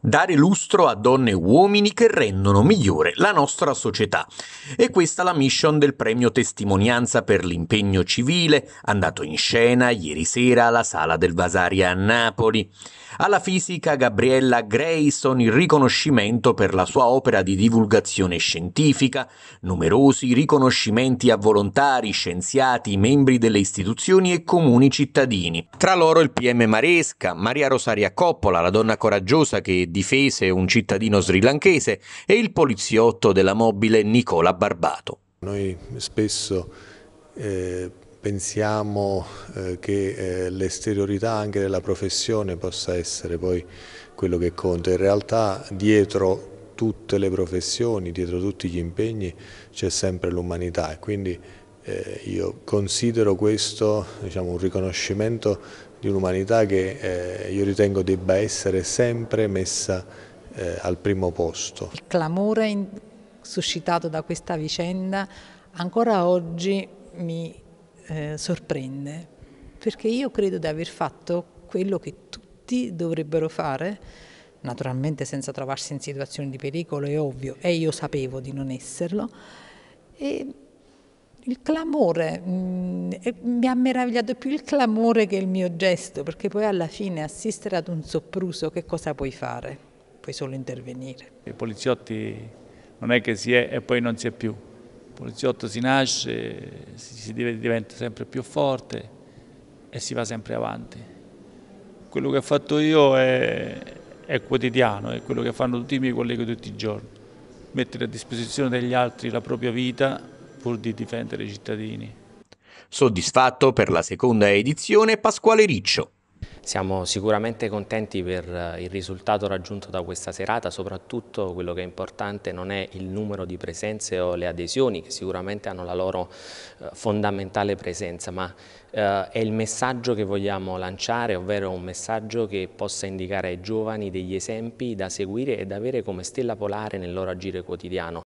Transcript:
dare lustro a donne e uomini che rendono migliore la nostra società. E questa è la mission del premio Testimonianza per l'impegno civile, andato in scena ieri sera alla sala del Vasari a Napoli. Alla fisica Gabriella Grayson il riconoscimento per la sua opera di divulgazione scientifica, numerosi riconoscimenti a volontari, scienziati, membri delle istituzioni e comuni cittadini. Tra loro il PM Maresca, Maria Rosaria Coppola, la donna coraggiosa che difese un cittadino srilanchese e il poliziotto della mobile Nicola Barbato. Noi spesso eh, pensiamo eh, che eh, l'esteriorità anche della professione possa essere poi quello che conta. In realtà dietro tutte le professioni, dietro tutti gli impegni c'è sempre l'umanità e quindi eh, io considero questo diciamo, un riconoscimento di un'umanità che eh, io ritengo debba essere sempre messa eh, al primo posto. Il clamore suscitato da questa vicenda ancora oggi mi eh, sorprende perché io credo di aver fatto quello che tutti dovrebbero fare naturalmente senza trovarsi in situazioni di pericolo è ovvio e io sapevo di non esserlo e il clamore, mh, mm, mi ha meravigliato più il clamore che il mio gesto, perché poi alla fine assistere ad un soppruso, che cosa puoi fare? Puoi solo intervenire. I poliziotti non è che si è e poi non si è più. Il poliziotto si nasce, si diventa sempre più forte e si va sempre avanti. Quello che ho fatto io è, è quotidiano, è quello che fanno tutti i miei colleghi tutti i giorni, mettere a disposizione degli altri la propria vita pur di difendere i cittadini. Soddisfatto per la seconda edizione Pasquale Riccio. Siamo sicuramente contenti per eh, il risultato raggiunto da questa serata, soprattutto quello che è importante non è il numero di presenze o le adesioni, che sicuramente hanno la loro eh, fondamentale presenza, ma eh, è il messaggio che vogliamo lanciare, ovvero un messaggio che possa indicare ai giovani degli esempi da seguire e da avere come stella polare nel loro agire quotidiano.